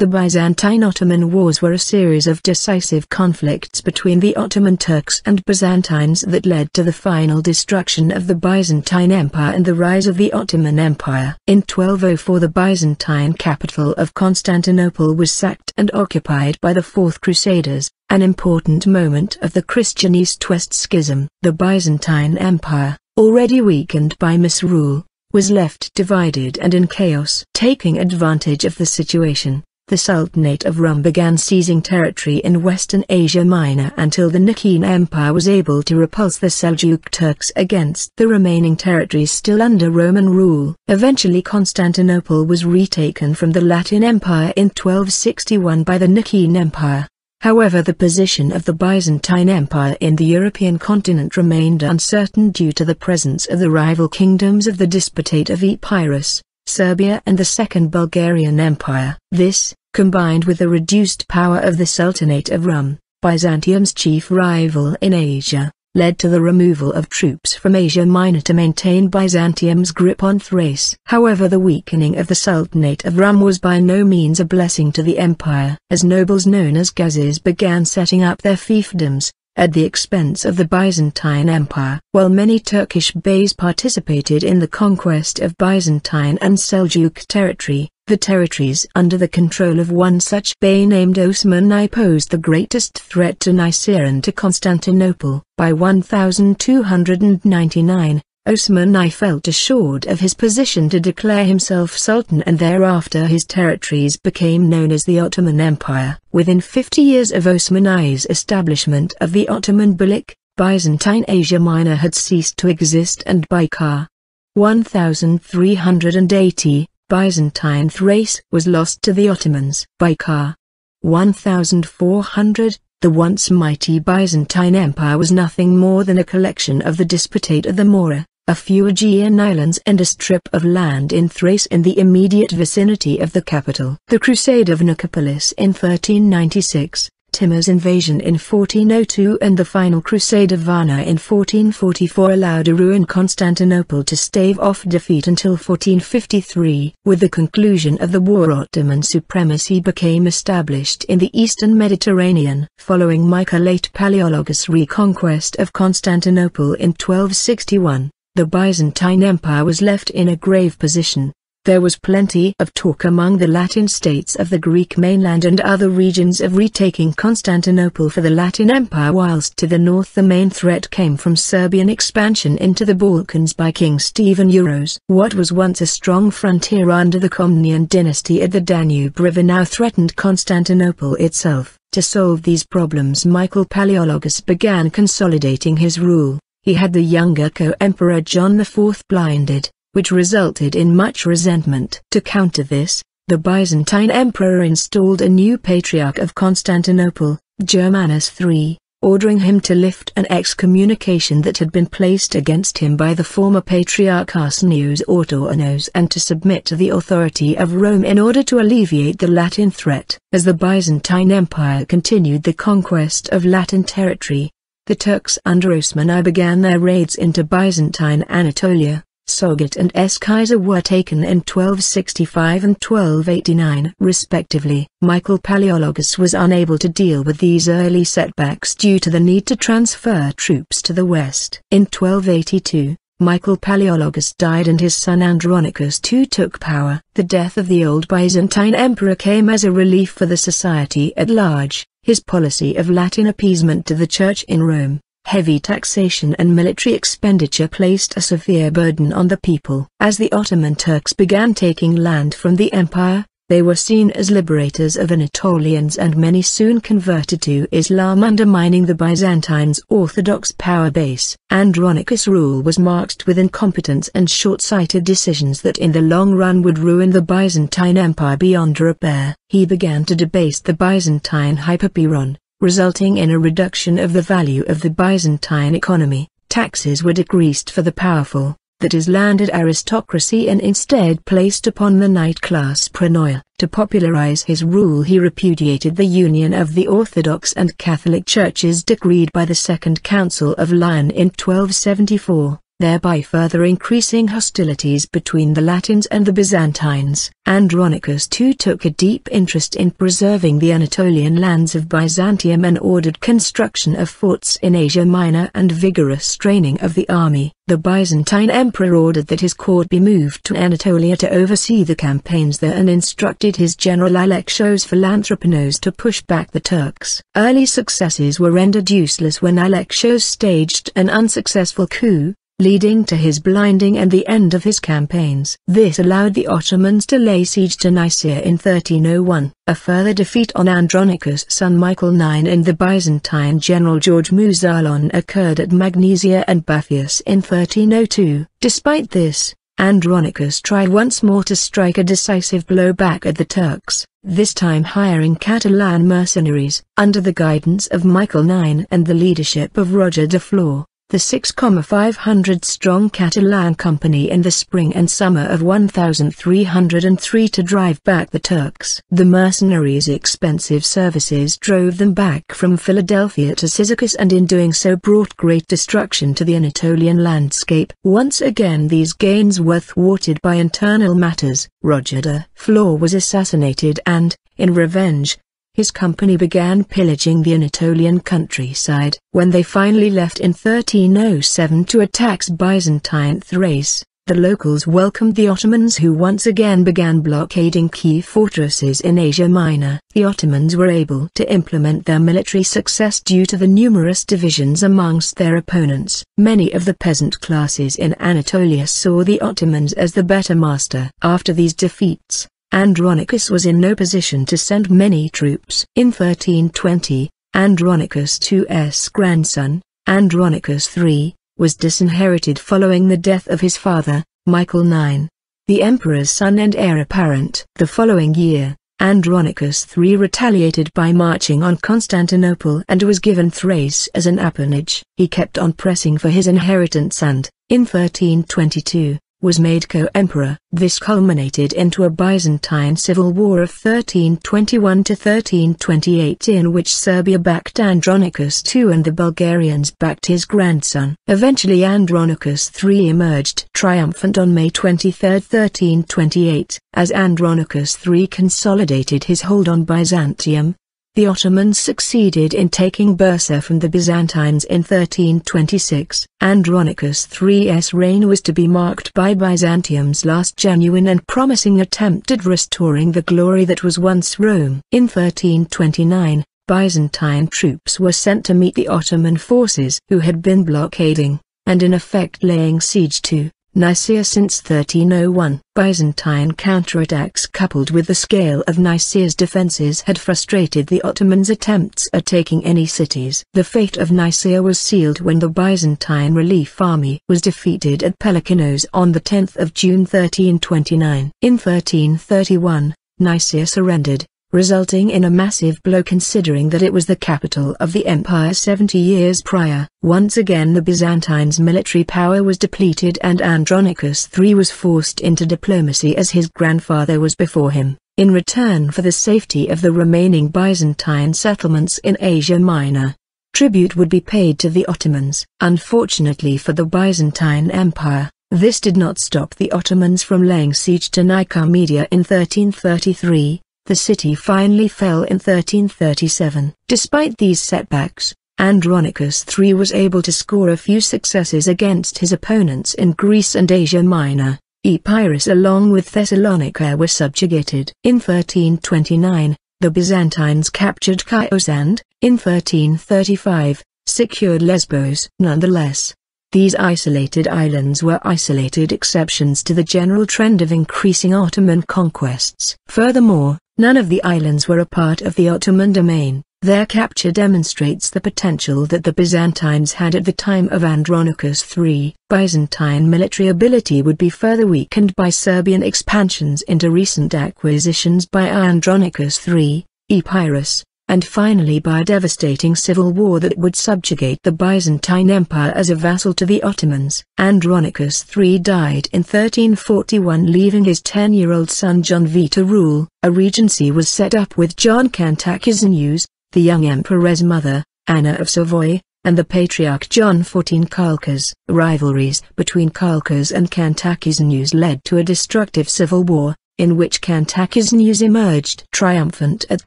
The Byzantine-Ottoman Wars were a series of decisive conflicts between the Ottoman Turks and Byzantines that led to the final destruction of the Byzantine Empire and the rise of the Ottoman Empire. In 1204 the Byzantine capital of Constantinople was sacked and occupied by the Fourth Crusaders, an important moment of the Christian East-West Schism. The Byzantine Empire, already weakened by misrule, was left divided and in chaos. Taking advantage of the situation, the Sultanate of Rum began seizing territory in western Asia Minor until the Nikkeen Empire was able to repulse the Seljuk Turks against the remaining territories still under Roman rule. Eventually Constantinople was retaken from the Latin Empire in 1261 by the Nikkeen Empire. However the position of the Byzantine Empire in the European continent remained uncertain due to the presence of the rival kingdoms of the Disputate of Epirus. Serbia and the Second Bulgarian Empire. This, combined with the reduced power of the Sultanate of Rum, Byzantium's chief rival in Asia, led to the removal of troops from Asia Minor to maintain Byzantium's grip on Thrace. However the weakening of the Sultanate of Rum was by no means a blessing to the empire, as nobles known as Ghazis began setting up their fiefdoms, at the expense of the Byzantine Empire. While many Turkish beys participated in the conquest of Byzantine and Seljuk territory, the territories under the control of one such bey named Osman I posed the greatest threat to Nicaea and to Constantinople. By 1299, Osman I felt assured of his position to declare himself Sultan and thereafter his territories became known as the Ottoman Empire. Within 50 years of Osman I's establishment of the Ottoman Beylik, Byzantine Asia Minor had ceased to exist and Baikar 1380 Byzantine Thrace was lost to the Ottomans by car. 1400, the once mighty Byzantine Empire was nothing more than a collection of the disputate of the Mora, a few Aegean islands and a strip of land in Thrace in the immediate vicinity of the capital. The Crusade of Nicopolis in 1396 Timur's invasion in 1402 and the final crusade of Varna in 1444 allowed a ruined Constantinople to stave off defeat until 1453. With the conclusion of the war Ottoman supremacy became established in the eastern Mediterranean. Following Michael late Palaeologus' reconquest of Constantinople in 1261, the Byzantine Empire was left in a grave position. There was plenty of talk among the Latin states of the Greek mainland and other regions of retaking Constantinople for the Latin Empire whilst to the north the main threat came from Serbian expansion into the Balkans by King Stephen Euros. What was once a strong frontier under the Komnenian dynasty at the Danube River now threatened Constantinople itself. To solve these problems Michael Palaeologus began consolidating his rule. He had the younger co-emperor John IV blinded, which resulted in much resentment. To counter this, the Byzantine emperor installed a new Patriarch of Constantinople, Germanus III, ordering him to lift an excommunication that had been placed against him by the former Patriarch Arsenius Autornos and to submit to the authority of Rome in order to alleviate the Latin threat. As the Byzantine Empire continued the conquest of Latin territory, the Turks under Osmani began their raids into Byzantine Anatolia. Soget and S. Kaiser were taken in 1265 and 1289 respectively. Michael Palaeologus was unable to deal with these early setbacks due to the need to transfer troops to the west. In 1282, Michael Palaeologus died and his son Andronicus II took power. The death of the old Byzantine emperor came as a relief for the society at large. His policy of Latin appeasement to the Church in Rome Heavy taxation and military expenditure placed a severe burden on the people. As the Ottoman Turks began taking land from the empire, they were seen as liberators of Anatolians and many soon converted to Islam undermining the Byzantines' orthodox power base. Andronicus' rule was marked with incompetence and short-sighted decisions that in the long run would ruin the Byzantine Empire beyond repair. He began to debase the Byzantine Hyperpyron, resulting in a reduction of the value of the Byzantine economy. Taxes were decreased for the powerful, that is landed aristocracy and instead placed upon the knight class pranoia. To popularize his rule he repudiated the union of the Orthodox and Catholic churches decreed by the Second Council of Lyon in 1274 thereby further increasing hostilities between the Latins and the Byzantines. Andronicus too took a deep interest in preserving the Anatolian lands of Byzantium and ordered construction of forts in Asia Minor and vigorous training of the army. The Byzantine emperor ordered that his court be moved to Anatolia to oversee the campaigns there and instructed his general Alexios Philanthropinos to push back the Turks. Early successes were rendered useless when Alexios staged an unsuccessful coup, leading to his blinding and the end of his campaigns. This allowed the Ottomans to lay siege to Nicaea in 1301. A further defeat on Andronicus' son Michael IX and the Byzantine general George Muzalon occurred at Magnesia and Baffius in 1302. Despite this, Andronicus tried once more to strike a decisive blow back at the Turks, this time hiring Catalan mercenaries. Under the guidance of Michael IX and the leadership of Roger de Flore, the 6,500 strong Catalan company in the spring and summer of 1303 to drive back the Turks. The mercenaries' expensive services drove them back from Philadelphia to Cyzicus and in doing so brought great destruction to the Anatolian landscape. Once again these gains were thwarted by internal matters. Roger de Flor was assassinated and, in revenge, his company began pillaging the Anatolian countryside. When they finally left in 1307 to attack Byzantine Thrace, the locals welcomed the Ottomans who once again began blockading key fortresses in Asia Minor. The Ottomans were able to implement their military success due to the numerous divisions amongst their opponents. Many of the peasant classes in Anatolia saw the Ottomans as the better master. After these defeats, Andronicus was in no position to send many troops. In 1320, Andronicus II's grandson, Andronicus III, was disinherited following the death of his father, Michael IX, the emperor's son and heir apparent. The following year, Andronicus III retaliated by marching on Constantinople and was given Thrace as an appanage. He kept on pressing for his inheritance and, in 1322, was made co-emperor. This culminated into a Byzantine civil war of 1321-1328 in which Serbia backed Andronicus II and the Bulgarians backed his grandson. Eventually Andronicus III emerged triumphant on May 23, 1328, as Andronicus III consolidated his hold on Byzantium, the Ottomans succeeded in taking Bursa from the Byzantines in 1326. Andronicus III's reign was to be marked by Byzantium's last genuine and promising attempt at restoring the glory that was once Rome. In 1329, Byzantine troops were sent to meet the Ottoman forces who had been blockading, and in effect laying siege to, Nicaea since 1301. Byzantine counterattacks coupled with the scale of Nicaea's defences had frustrated the Ottomans' attempts at taking any cities. The fate of Nicaea was sealed when the Byzantine relief army was defeated at Pelicanos on 10 June 1329. In 1331, Nicaea surrendered, resulting in a massive blow considering that it was the capital of the empire 70 years prior. Once again the Byzantines' military power was depleted and Andronicus III was forced into diplomacy as his grandfather was before him, in return for the safety of the remaining Byzantine settlements in Asia Minor. Tribute would be paid to the Ottomans. Unfortunately for the Byzantine Empire, this did not stop the Ottomans from laying siege to Nicomedia in 1333, the city finally fell in 1337. Despite these setbacks, Andronicus III was able to score a few successes against his opponents in Greece and Asia Minor. Epirus along with Thessalonica were subjugated. In 1329, the Byzantines captured Chios and, in 1335, secured Lesbos. Nonetheless, these isolated islands were isolated exceptions to the general trend of increasing Ottoman conquests. Furthermore, None of the islands were a part of the Ottoman domain. Their capture demonstrates the potential that the Byzantines had at the time of Andronicus III. Byzantine military ability would be further weakened by Serbian expansions into recent acquisitions by Andronicus III, Epirus, and finally by a devastating civil war that would subjugate the Byzantine Empire as a vassal to the Ottomans. Andronicus III died in 1341 leaving his 10-year-old son John V to rule. A regency was set up with John Cantacuzenius, the young emperor's mother, Anna of Savoy, and the Patriarch John XIV Kalkas. Rivalries between Kalkas and Cantacuzenius led to a destructive civil war, in which Kantakis news emerged triumphant at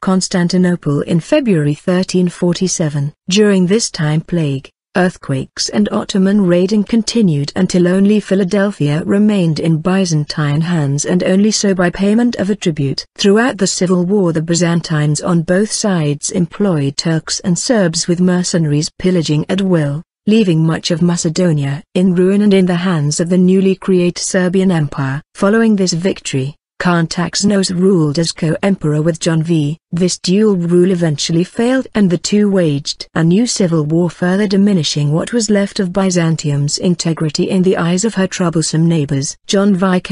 Constantinople in February 1347. During this time plague, earthquakes and Ottoman raiding continued until only Philadelphia remained in Byzantine hands and only so by payment of a tribute. Throughout the civil war the Byzantines on both sides employed Turks and Serbs with mercenaries pillaging at will leaving much of Macedonia in ruin and in the hands of the newly created Serbian Empire. Following this victory, Khan ruled as co-emperor with John V. This dual rule eventually failed and the two waged a new civil war further diminishing what was left of Byzantium's integrity in the eyes of her troublesome neighbors. John V.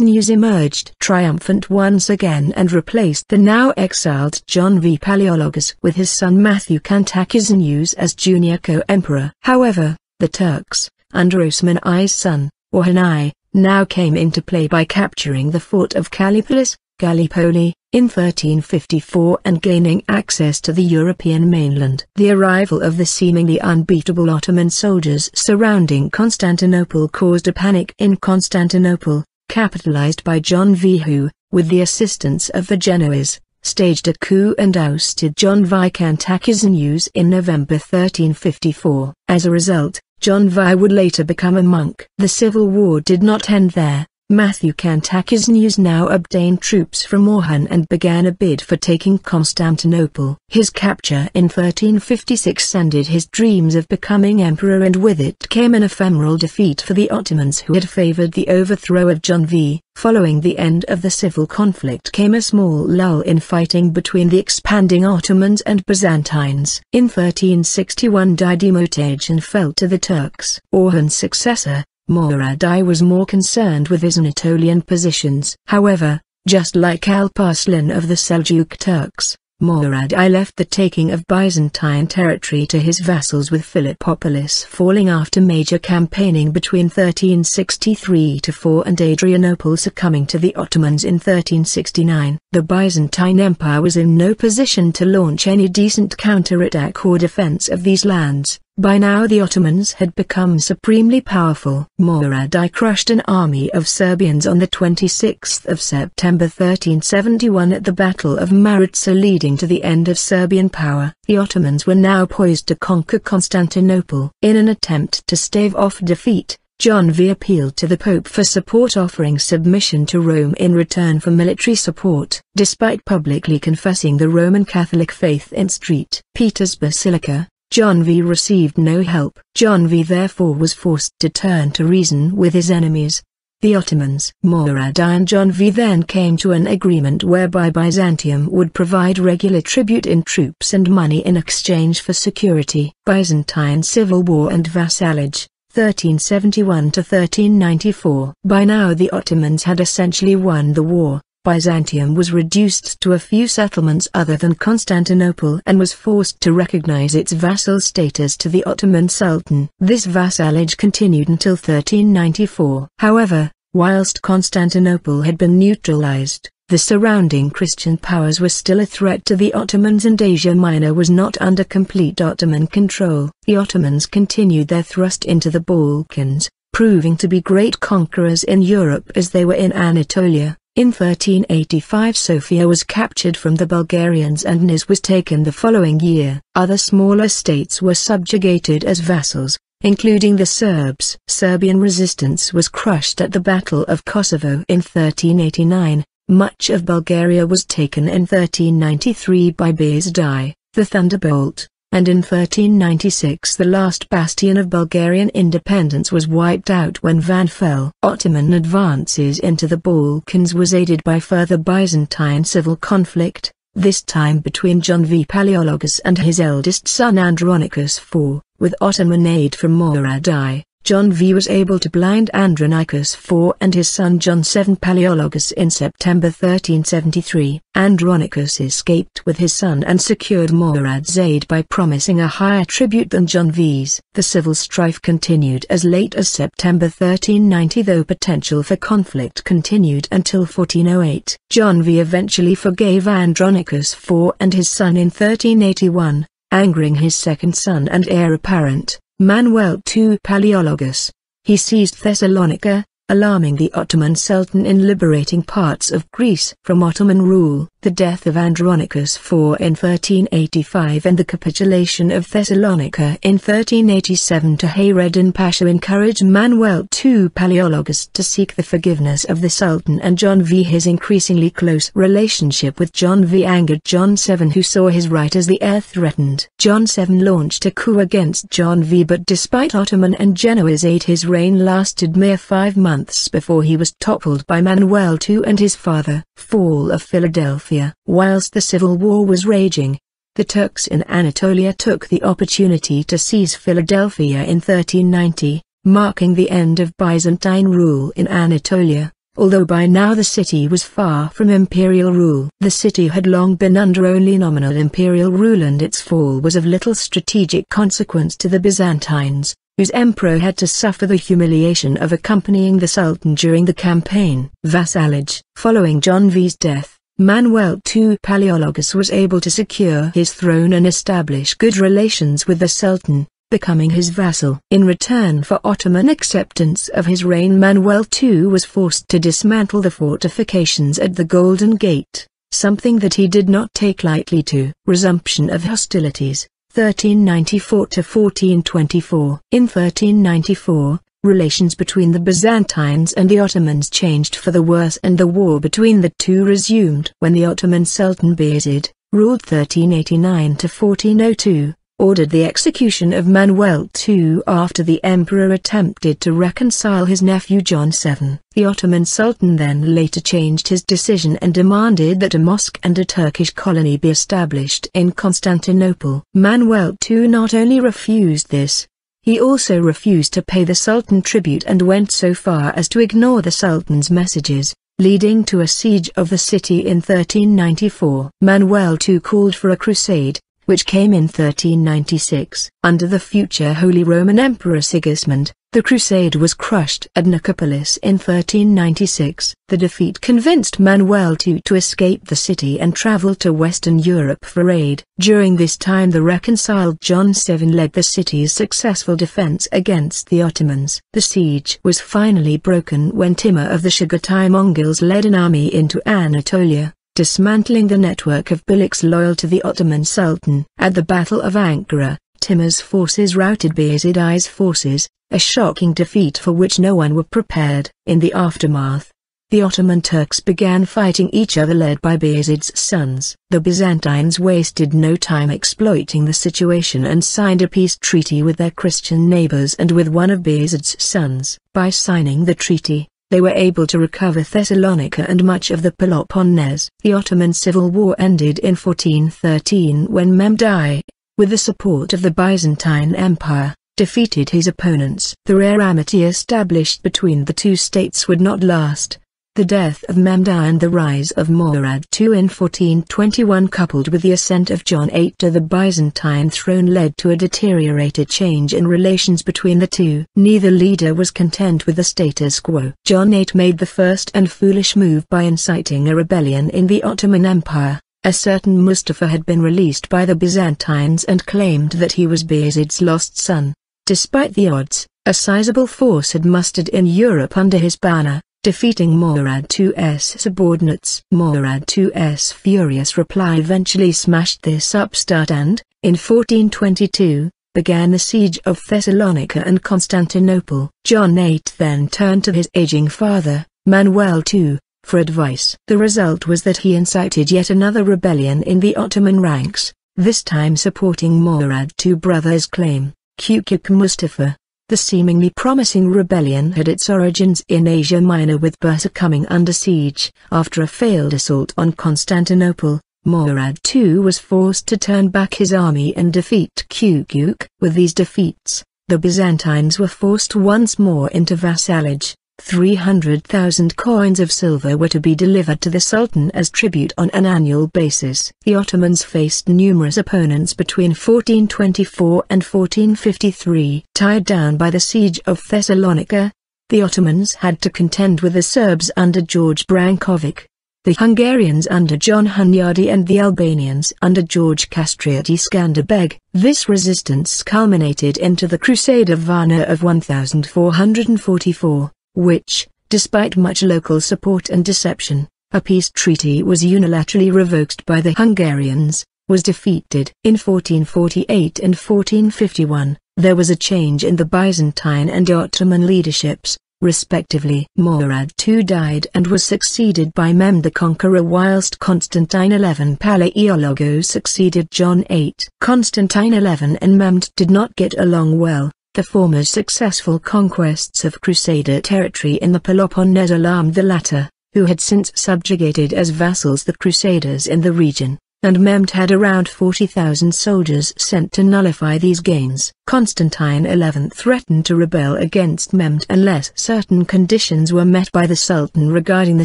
news emerged triumphant once again and replaced the now exiled John V. Palaeologus with his son Matthew Kantakis as junior co-emperor. However, the Turks, under Osman I's son, I now came into play by capturing the fort of Gallipolis, Gallipoli, in 1354 and gaining access to the European mainland. The arrival of the seemingly unbeatable Ottoman soldiers surrounding Constantinople caused a panic in Constantinople, capitalized by John who, with the assistance of the Genoese, staged a coup and ousted John Viscount Akizanius in November 1354. As a result, John Vai would later become a monk. The Civil War did not end there. Matthew Kantakis news now obtained troops from Orhan and began a bid for taking Constantinople. His capture in 1356 ended his dreams of becoming emperor and with it came an ephemeral defeat for the Ottomans who had favored the overthrow of John V. Following the end of the civil conflict came a small lull in fighting between the expanding Ottomans and Byzantines. In 1361 died fell to the Turks. Orhan's successor, Moradai was more concerned with his Anatolian positions. However, just like Alparslan of the Seljuk Turks, Moradai left the taking of Byzantine territory to his vassals with Philippopolis falling after major campaigning between 1363-4 and Adrianople succumbing to the Ottomans in 1369. The Byzantine Empire was in no position to launch any decent counterattack or defense of these lands, by now the Ottomans had become supremely powerful. Murad I crushed an army of Serbians on the 26th of September 1371 at the Battle of Maritsa leading to the end of Serbian power. The Ottomans were now poised to conquer Constantinople. In an attempt to stave off defeat, John V appealed to the Pope for support offering submission to Rome in return for military support. Despite publicly confessing the Roman Catholic faith in St. Peter's Basilica, John V received no help. John V therefore was forced to turn to reason with his enemies, the Ottomans. Murad and John V then came to an agreement whereby Byzantium would provide regular tribute in troops and money in exchange for security. Byzantine Civil War and Vassalage 1371 to 1394. By now the Ottomans had essentially won the war, Byzantium was reduced to a few settlements other than Constantinople and was forced to recognize its vassal status to the Ottoman Sultan. This vassalage continued until 1394. However, whilst Constantinople had been neutralized, the surrounding Christian powers were still a threat to the Ottomans and Asia Minor was not under complete Ottoman control. The Ottomans continued their thrust into the Balkans, proving to be great conquerors in Europe as they were in Anatolia. In 1385 Sofia was captured from the Bulgarians and Nis was taken the following year. Other smaller states were subjugated as vassals, including the Serbs. Serbian resistance was crushed at the Battle of Kosovo in 1389, much of Bulgaria was taken in 1393 by Bezdai, the Thunderbolt, and in 1396 the last bastion of Bulgarian independence was wiped out when Van fell. Ottoman advances into the Balkans was aided by further Byzantine civil conflict, this time between John V. Palaeologus and his eldest son Andronicus IV, with Ottoman aid from Murad I. John V was able to blind Andronicus IV and his son John VII Palaeologus in September 1373. Andronicus escaped with his son and secured Murad's aid by promising a higher tribute than John V's. The civil strife continued as late as September 1390 though potential for conflict continued until 1408. John V eventually forgave Andronicus IV and his son in 1381, angering his second son and heir apparent. Manuel II Palaeologus. He seized Thessalonica, alarming the Ottoman Sultan in liberating parts of Greece from Ottoman rule the death of Andronicus IV in 1385 and the capitulation of Thessalonica in 1387 to Hayreddin Pasha encouraged Manuel II Palaeologus to seek the forgiveness of the Sultan and John V. His increasingly close relationship with John V angered John VII who saw his right as the heir threatened. John VII launched a coup against John V but despite Ottoman and Genoese aid his reign lasted mere five months before he was toppled by Manuel II and his father. Fall of Philadelphia Whilst the Civil War was raging, the Turks in Anatolia took the opportunity to seize Philadelphia in 1390, marking the end of Byzantine rule in Anatolia, although by now the city was far from imperial rule. The city had long been under only nominal imperial rule and its fall was of little strategic consequence to the Byzantines, whose emperor had to suffer the humiliation of accompanying the Sultan during the campaign. Vassalage. Following John V's death, Manuel II Palaeologus was able to secure his throne and establish good relations with the Sultan, becoming his vassal. In return for Ottoman acceptance of his reign Manuel II was forced to dismantle the fortifications at the Golden Gate, something that he did not take lightly to. Resumption of hostilities 1394 to 1424. In 1394, relations between the Byzantines and the Ottomans changed for the worse and the war between the two resumed when the Ottoman Sultan Bayezid, ruled 1389 to 1402, ordered the execution of Manuel II after the emperor attempted to reconcile his nephew John VII. The Ottoman Sultan then later changed his decision and demanded that a mosque and a Turkish colony be established in Constantinople. Manuel II not only refused this, he also refused to pay the Sultan tribute and went so far as to ignore the Sultan's messages leading to a siege of the city in 1394. Manuel II called for a crusade, which came in 1396. Under the future Holy Roman Emperor Sigismund, the crusade was crushed at Nicopolis in 1396. The defeat convinced Manuel II to escape the city and travel to Western Europe for aid. During this time the reconciled John VII led the city's successful defense against the Ottomans. The siege was finally broken when Timur of the Chagatai Mongols led an army into Anatolia dismantling the network of Biliks loyal to the Ottoman Sultan. At the Battle of Ankara, Timur's forces routed Bayezid's forces, a shocking defeat for which no one were prepared. In the aftermath, the Ottoman Turks began fighting each other led by Bayezid's sons. The Byzantines wasted no time exploiting the situation and signed a peace treaty with their Christian neighbors and with one of Bayezid's sons. By signing the treaty, they were able to recover Thessalonica and much of the Peloponnese. The Ottoman civil war ended in 1413 when Memdi, with the support of the Byzantine Empire, defeated his opponents. The rare amity established between the two states would not last, the death of Memda and the rise of Murad II in 1421 coupled with the ascent of John VIII to the Byzantine throne led to a deteriorated change in relations between the two. Neither leader was content with the status quo. John VIII made the first and foolish move by inciting a rebellion in the Ottoman Empire. A certain Mustafa had been released by the Byzantines and claimed that he was Bayezid's lost son. Despite the odds, a sizable force had mustered in Europe under his banner defeating Morad 2's subordinates. Morad 2's furious reply eventually smashed this upstart and, in 1422, began the siege of Thessalonica and Constantinople. John VIII then turned to his aging father, Manuel II, for advice. The result was that he incited yet another rebellion in the Ottoman ranks, this time supporting Morad II brother's claim, Kukuk Mustafa. The seemingly promising rebellion had its origins in Asia Minor with Bursa coming under siege. After a failed assault on Constantinople, Murad II was forced to turn back his army and defeat Kukulk. With these defeats, the Byzantines were forced once more into vassalage. 300,000 coins of silver were to be delivered to the Sultan as tribute on an annual basis. The Ottomans faced numerous opponents between 1424 and 1453. Tied down by the siege of Thessalonica, the Ottomans had to contend with the Serbs under George Brankovic, the Hungarians under John Hunyadi and the Albanians under George Kastriati Skanderbeg. This resistance culminated into the Crusade of Varna of 1444 which, despite much local support and deception, a peace treaty was unilaterally revoked by the Hungarians, was defeated. In 1448 and 1451, there was a change in the Byzantine and Ottoman leaderships, respectively. Murad II died and was succeeded by Mem the Conqueror whilst Constantine XI Palaiologos succeeded John VIII. Constantine XI and Mehmed did not get along well, the former's successful conquests of Crusader territory in the Peloponnese alarmed the latter, who had since subjugated as vassals the Crusaders in the region and Memd had around 40,000 soldiers sent to nullify these gains. Constantine XI threatened to rebel against Memd unless certain conditions were met by the Sultan regarding the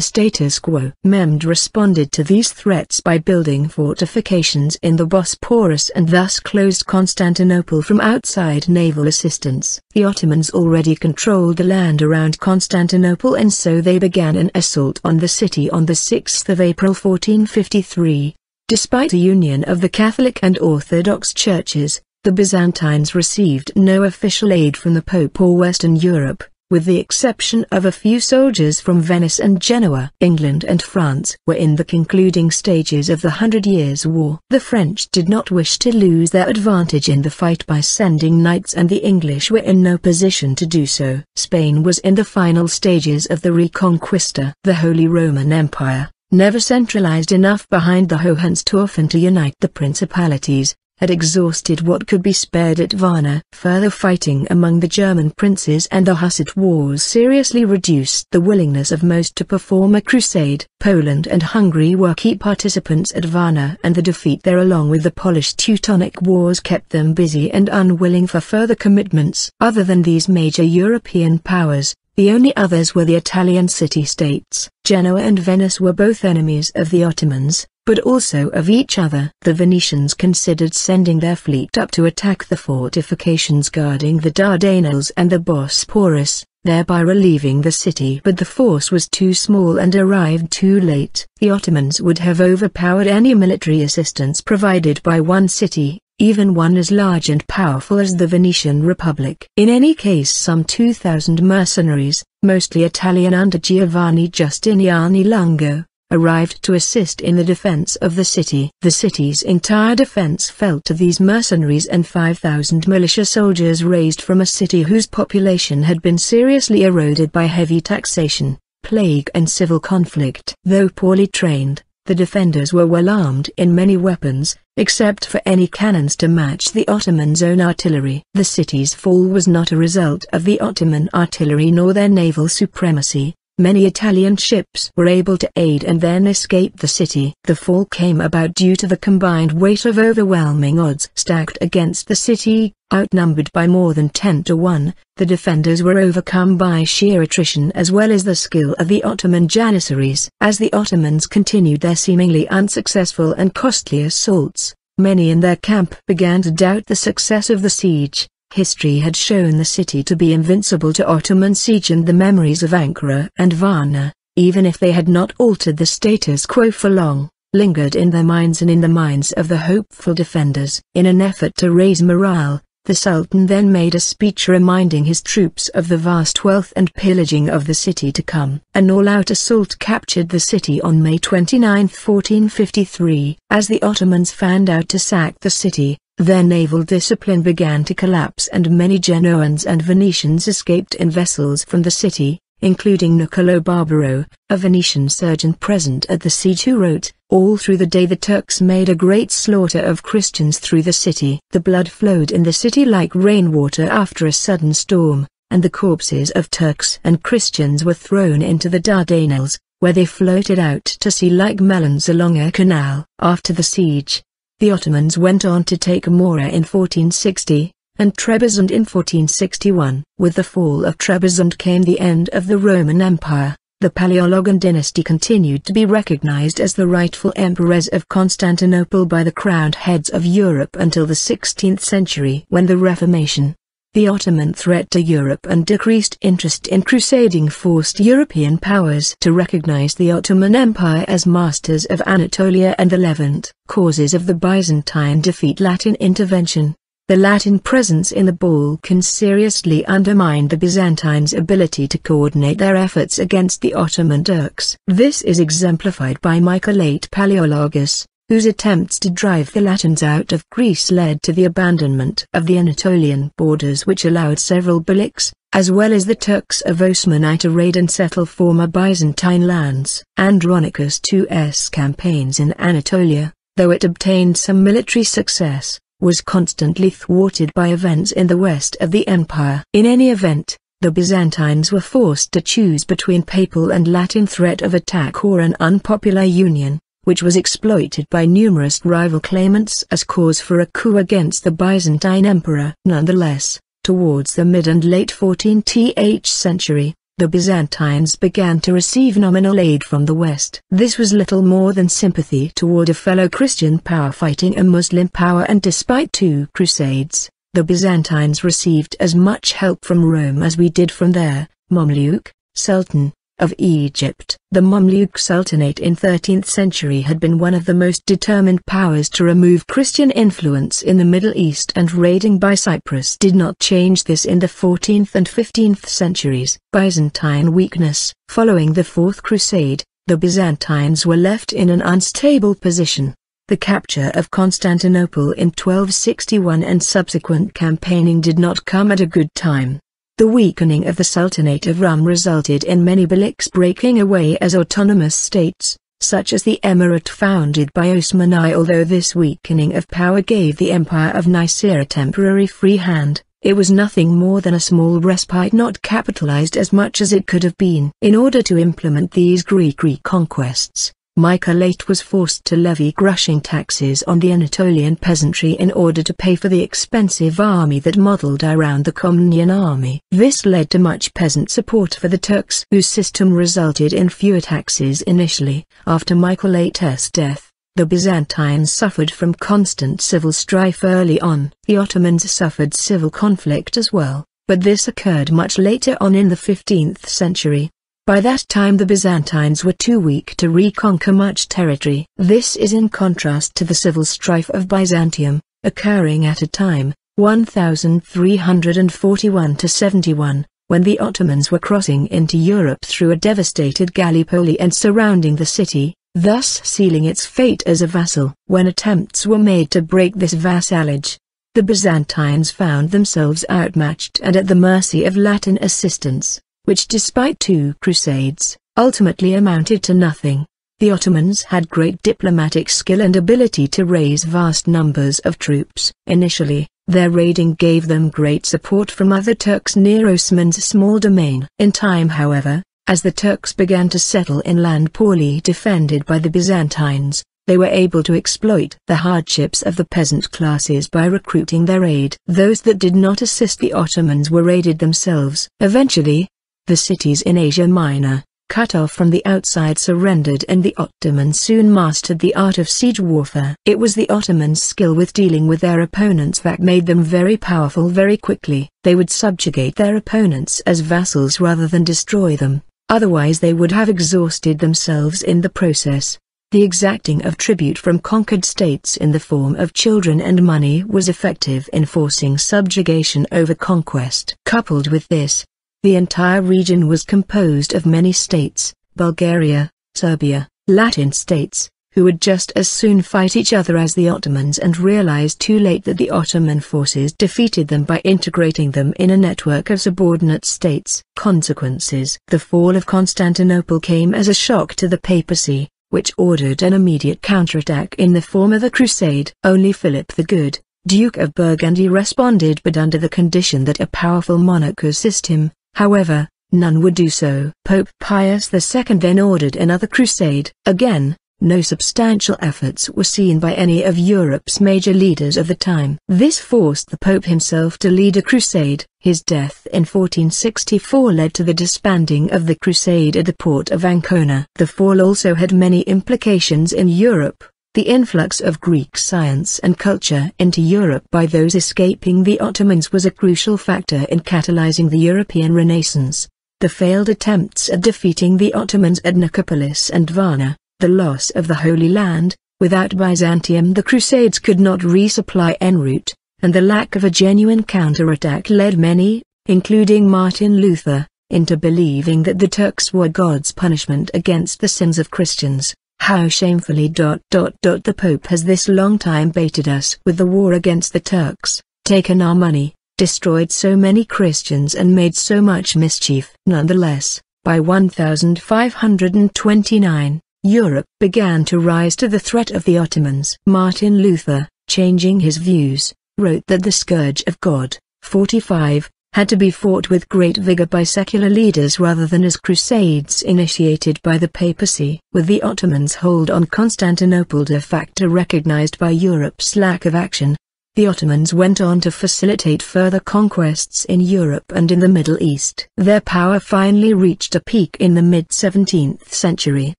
status quo. Memd responded to these threats by building fortifications in the Bosporus and thus closed Constantinople from outside naval assistance. The Ottomans already controlled the land around Constantinople and so they began an assault on the city on the 6th of April 1453. Despite a union of the Catholic and Orthodox churches, the Byzantines received no official aid from the Pope or Western Europe, with the exception of a few soldiers from Venice and Genoa. England and France were in the concluding stages of the Hundred Years' War. The French did not wish to lose their advantage in the fight by sending knights and the English were in no position to do so. Spain was in the final stages of the Reconquista. The Holy Roman Empire never centralized enough behind the Hohenstaufen to unite the principalities, had exhausted what could be spared at Varna. Further fighting among the German princes and the Hussite wars seriously reduced the willingness of most to perform a crusade. Poland and Hungary were key participants at Varna and the defeat there along with the Polish-Teutonic wars kept them busy and unwilling for further commitments. Other than these major European powers, the only others were the Italian city-states. Genoa and Venice were both enemies of the Ottomans, but also of each other. The Venetians considered sending their fleet up to attack the fortifications guarding the Dardanelles and the Bosporus, thereby relieving the city but the force was too small and arrived too late. The Ottomans would have overpowered any military assistance provided by one city even one as large and powerful as the Venetian Republic. In any case some 2,000 mercenaries, mostly Italian under Giovanni Giustiniani Longo, arrived to assist in the defense of the city. The city's entire defense fell to these mercenaries and 5,000 militia soldiers raised from a city whose population had been seriously eroded by heavy taxation, plague and civil conflict. Though poorly trained, the defenders were well armed in many weapons, except for any cannons to match the Ottomans' own artillery. The city's fall was not a result of the Ottoman artillery nor their naval supremacy, Many Italian ships were able to aid and then escape the city. The fall came about due to the combined weight of overwhelming odds stacked against the city, outnumbered by more than 10 to 1, the defenders were overcome by sheer attrition as well as the skill of the Ottoman janissaries. As the Ottomans continued their seemingly unsuccessful and costly assaults, many in their camp began to doubt the success of the siege. History had shown the city to be invincible to Ottoman siege and the memories of Ankara and Varna, even if they had not altered the status quo for long, lingered in their minds and in the minds of the hopeful defenders. In an effort to raise morale, the Sultan then made a speech reminding his troops of the vast wealth and pillaging of the city to come. An all-out assault captured the city on May 29, 1453. As the Ottomans fanned out to sack the city, their naval discipline began to collapse and many Genoans and Venetians escaped in vessels from the city, including Niccolo Barbaro, a Venetian surgeon present at the siege who wrote, All through the day the Turks made a great slaughter of Christians through the city. The blood flowed in the city like rainwater after a sudden storm, and the corpses of Turks and Christians were thrown into the Dardanelles, where they floated out to sea like melons along a canal. After the siege, the Ottomans went on to take Mora in 1460, and Trebizond in 1461. With the fall of Trebizond came the end of the Roman Empire. The Palaiologan dynasty continued to be recognized as the rightful emperors of Constantinople by the crowned heads of Europe until the 16th century when the Reformation the Ottoman threat to Europe and decreased interest in crusading forced European powers to recognize the Ottoman Empire as masters of Anatolia and the Levant. Causes of the Byzantine defeat Latin intervention The Latin presence in the Balkans seriously undermined the Byzantines' ability to coordinate their efforts against the Ottoman Turks. This is exemplified by Michael 8 Palaeologus, whose attempts to drive the Latins out of Greece led to the abandonment of the Anatolian borders which allowed several Beyliks, as well as the Turks of Osmanite to raid and settle former Byzantine lands. Andronicus II's campaigns in Anatolia, though it obtained some military success, was constantly thwarted by events in the west of the empire. In any event, the Byzantines were forced to choose between papal and Latin threat of attack or an unpopular union which was exploited by numerous rival claimants as cause for a coup against the Byzantine emperor. Nonetheless, towards the mid and late 14th century, the Byzantines began to receive nominal aid from the West. This was little more than sympathy toward a fellow Christian power fighting a Muslim power and despite two crusades, the Byzantines received as much help from Rome as we did from their Mamluk, Sultan, of Egypt. The Mamluk Sultanate in 13th century had been one of the most determined powers to remove Christian influence in the Middle East and raiding by Cyprus did not change this in the 14th and 15th centuries. Byzantine weakness Following the Fourth Crusade, the Byzantines were left in an unstable position. The capture of Constantinople in 1261 and subsequent campaigning did not come at a good time. The weakening of the Sultanate of Rum resulted in many Baliks breaking away as autonomous states, such as the emirate founded by Osmani although this weakening of power gave the Empire of Nicaea temporary free hand, it was nothing more than a small respite not capitalized as much as it could have been. In order to implement these Greek reconquests, Michaelate was forced to levy crushing taxes on the Anatolian peasantry in order to pay for the expensive army that modeled around the Komnenian army. This led to much peasant support for the Turks whose system resulted in fewer taxes initially. After Michaelate's death, the Byzantines suffered from constant civil strife early on. The Ottomans suffered civil conflict as well, but this occurred much later on in the 15th century. By that time the Byzantines were too weak to reconquer much territory. This is in contrast to the civil strife of Byzantium, occurring at a time, 1341-71, when the Ottomans were crossing into Europe through a devastated Gallipoli and surrounding the city, thus sealing its fate as a vassal. When attempts were made to break this vassalage, the Byzantines found themselves outmatched and at the mercy of Latin assistance which despite two crusades, ultimately amounted to nothing. The Ottomans had great diplomatic skill and ability to raise vast numbers of troops. Initially, their raiding gave them great support from other Turks near Osman's small domain. In time however, as the Turks began to settle in land poorly defended by the Byzantines, they were able to exploit the hardships of the peasant classes by recruiting their aid. Those that did not assist the Ottomans were raided themselves. Eventually, the cities in Asia Minor, cut off from the outside surrendered and the Ottomans soon mastered the art of siege warfare. It was the Ottomans' skill with dealing with their opponents that made them very powerful very quickly. They would subjugate their opponents as vassals rather than destroy them, otherwise they would have exhausted themselves in the process. The exacting of tribute from conquered states in the form of children and money was effective in forcing subjugation over conquest. Coupled with this, the entire region was composed of many states, Bulgaria, Serbia, Latin states, who would just as soon fight each other as the Ottomans and realized too late that the Ottoman forces defeated them by integrating them in a network of subordinate states. Consequences The fall of Constantinople came as a shock to the papacy, which ordered an immediate counterattack in the form of a crusade. Only Philip the Good, Duke of Burgundy responded but under the condition that a powerful monarch assist him, However, none would do so. Pope Pius II then ordered another crusade. Again, no substantial efforts were seen by any of Europe's major leaders of the time. This forced the Pope himself to lead a crusade. His death in 1464 led to the disbanding of the crusade at the port of Ancona. The fall also had many implications in Europe the influx of Greek science and culture into Europe by those escaping the Ottomans was a crucial factor in catalyzing the European Renaissance. The failed attempts at defeating the Ottomans at Nicopolis and Varna, the loss of the Holy Land, without Byzantium the Crusades could not resupply en route, and the lack of a genuine counterattack led many, including Martin Luther, into believing that the Turks were God's punishment against the sins of Christians. How shamefully dot dot dot the Pope has this long time baited us with the war against the Turks, taken our money, destroyed so many Christians and made so much mischief. Nonetheless, by 1529, Europe began to rise to the threat of the Ottomans. Martin Luther, changing his views, wrote that the scourge of God, 45, had to be fought with great vigor by secular leaders rather than as crusades initiated by the papacy. With the Ottomans' hold on Constantinople de facto recognized by Europe's lack of action, the Ottomans went on to facilitate further conquests in Europe and in the Middle East. Their power finally reached a peak in the mid-17th century.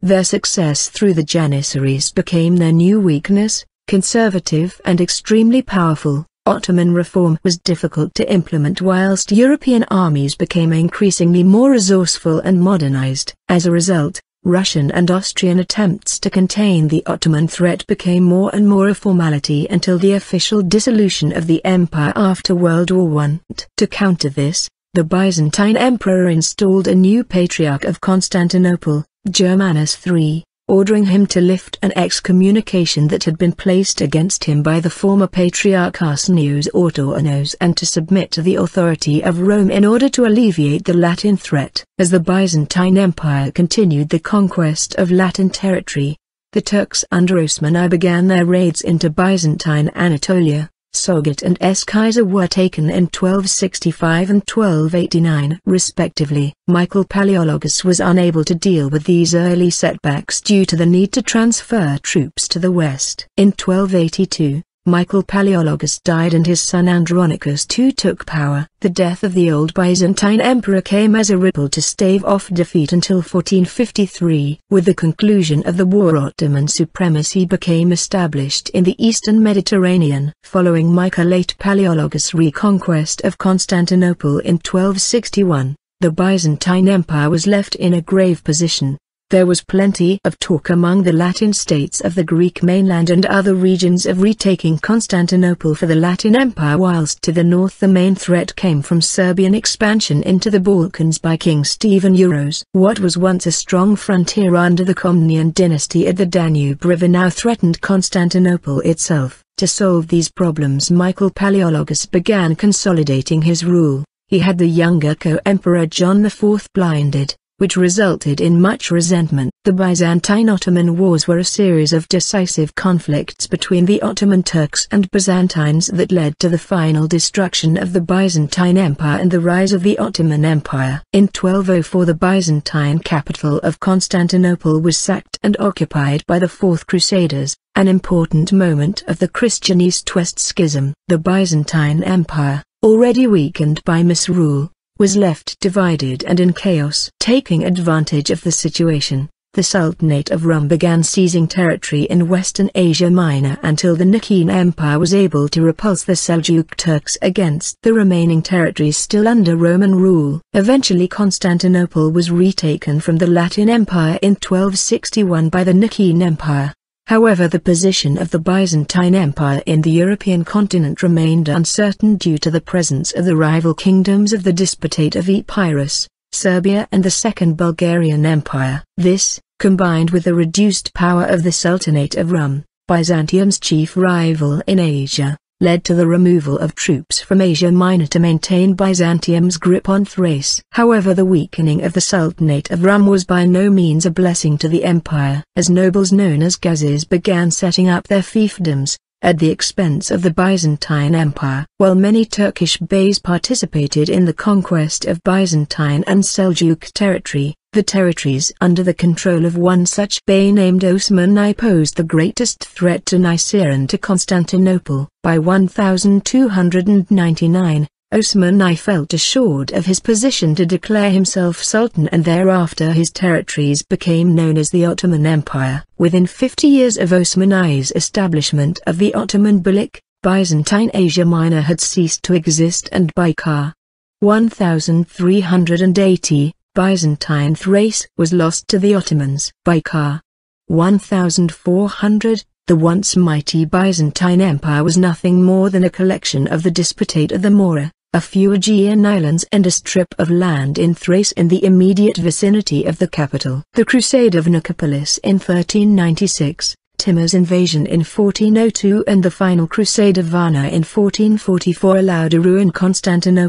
Their success through the Janissaries became their new weakness, conservative and extremely powerful. Ottoman reform was difficult to implement whilst European armies became increasingly more resourceful and modernized. As a result, Russian and Austrian attempts to contain the Ottoman threat became more and more a formality until the official dissolution of the empire after World War I. To counter this, the Byzantine emperor installed a new Patriarch of Constantinople, Germanus III, ordering him to lift an excommunication that had been placed against him by the former Patriarch Arsenius Autornos and to submit to the authority of Rome in order to alleviate the Latin threat. As the Byzantine Empire continued the conquest of Latin territory, the Turks under Osman I began their raids into Byzantine Anatolia. Sogut and S. Kaiser were taken in 1265 and 1289 respectively. Michael Palaeologus was unable to deal with these early setbacks due to the need to transfer troops to the west. In 1282, Michael Palaeologus died and his son Andronicus II took power. The death of the old Byzantine emperor came as a ripple to stave off defeat until 1453. With the conclusion of the war Ottoman supremacy became established in the eastern Mediterranean. Following Michael late Palaeologus' reconquest of Constantinople in 1261, the Byzantine Empire was left in a grave position. There was plenty of talk among the Latin states of the Greek mainland and other regions of retaking Constantinople for the Latin Empire whilst to the north the main threat came from Serbian expansion into the Balkans by King Stephen Euros. What was once a strong frontier under the Komnenian dynasty at the Danube River now threatened Constantinople itself. To solve these problems Michael Palaeologus began consolidating his rule. He had the younger co-emperor John IV blinded, which resulted in much resentment. The Byzantine-Ottoman Wars were a series of decisive conflicts between the Ottoman Turks and Byzantines that led to the final destruction of the Byzantine Empire and the rise of the Ottoman Empire. In 1204 the Byzantine capital of Constantinople was sacked and occupied by the Fourth Crusaders, an important moment of the Christian East-West Schism. The Byzantine Empire, already weakened by misrule, was left divided and in chaos. Taking advantage of the situation, the Sultanate of Rum began seizing territory in western Asia Minor until the Nikkeen Empire was able to repulse the Seljuk Turks against the remaining territories still under Roman rule. Eventually Constantinople was retaken from the Latin Empire in 1261 by the Nikkeen Empire. However the position of the Byzantine Empire in the European continent remained uncertain due to the presence of the rival kingdoms of the Disputate of Epirus, Serbia and the Second Bulgarian Empire. This, combined with the reduced power of the Sultanate of Rum, Byzantium's chief rival in Asia, led to the removal of troops from Asia Minor to maintain Byzantium's grip on Thrace. However the weakening of the Sultanate of Rum was by no means a blessing to the empire, as nobles known as Ghazis began setting up their fiefdoms, at the expense of the Byzantine Empire. While many Turkish beys participated in the conquest of Byzantine and Seljuk territory, the territories under the control of one such bey named Osman I posed the greatest threat to Nicaea and to Constantinople. By 1299, Osman I felt assured of his position to declare himself Sultan and thereafter his territories became known as the Ottoman Empire. Within 50 years of Osman I's establishment of the Ottoman Beylik, Byzantine Asia Minor had ceased to exist and Baikar 1380, Byzantine Thrace was lost to the Ottomans. Baikar 1400, the once mighty Byzantine Empire was nothing more than a collection of the disputate of the Mora, a few Aegean islands and a strip of land in Thrace in the immediate vicinity of the capital. The Crusade of Nicopolis in 1396, Timur's invasion in 1402 and the final Crusade of Varna in 1444 allowed a ruined Constantinople